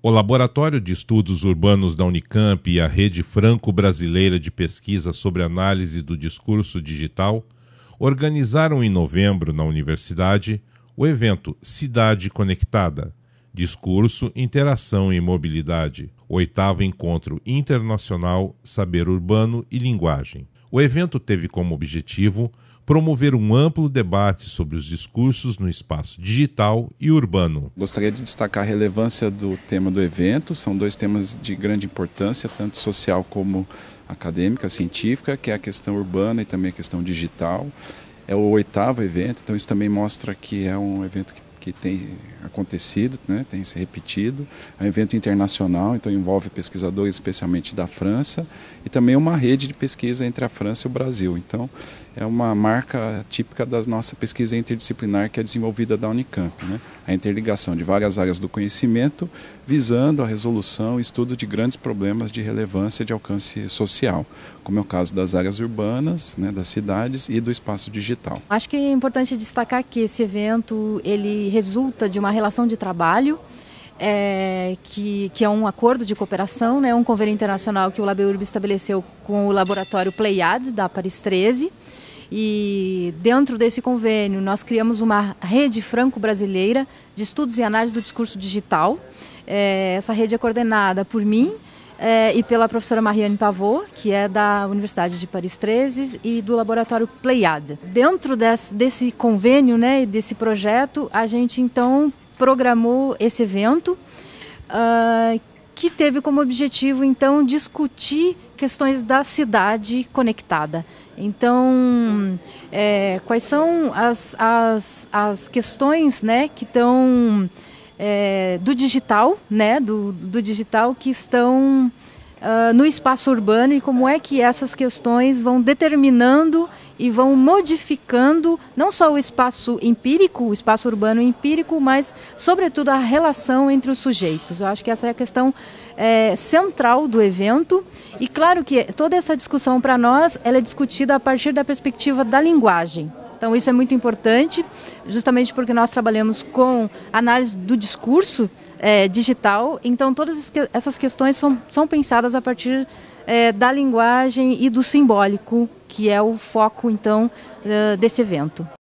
O Laboratório de Estudos Urbanos da Unicamp e a Rede Franco-Brasileira de Pesquisa sobre Análise do Discurso Digital organizaram em novembro, na universidade, o evento Cidade Conectada Discurso, Interação e Mobilidade, oitavo encontro internacional Saber Urbano e Linguagem. O evento teve como objetivo promover um amplo debate sobre os discursos no espaço digital e urbano. Gostaria de destacar a relevância do tema do evento, são dois temas de grande importância, tanto social como acadêmica, científica, que é a questão urbana e também a questão digital. É o oitavo evento, então isso também mostra que é um evento que que tem acontecido, né, tem se repetido. É um evento internacional, então envolve pesquisadores especialmente da França e também uma rede de pesquisa entre a França e o Brasil. Então é uma marca típica da nossa pesquisa interdisciplinar que é desenvolvida da Unicamp, né? a interligação de várias áreas do conhecimento visando a resolução e estudo de grandes problemas de relevância de alcance social, como é o caso das áreas urbanas, né, das cidades e do espaço digital. Acho que é importante destacar que esse evento ele resulta de uma relação de trabalho é, que, que, é um acordo de cooperação, né, um convênio internacional que o LabEURB estabeleceu com o laboratório Pleiad, da Paris 13, e dentro desse convênio, nós criamos uma rede franco-brasileira de estudos e análise do discurso digital. É, essa rede é coordenada por mim, é, e pela professora Mariane Pavot, que é da Universidade de Paris 13 e do laboratório Pleiade. Dentro desse, desse convênio né, e desse projeto, a gente então programou esse evento. Uh, que teve como objetivo, então, discutir questões da cidade conectada. Então, é, quais são as, as, as questões né, que estão é, do digital, né, do, do digital que estão uh, no espaço urbano e como é que essas questões vão determinando e vão modificando não só o espaço empírico, o espaço urbano empírico, mas, sobretudo, a relação entre os sujeitos. Eu acho que essa é a questão é, central do evento. E claro que toda essa discussão para nós ela é discutida a partir da perspectiva da linguagem. Então, isso é muito importante, justamente porque nós trabalhamos com análise do discurso é, digital. Então, todas essas questões são, são pensadas a partir é, da linguagem e do simbólico, que é o foco, então, desse evento.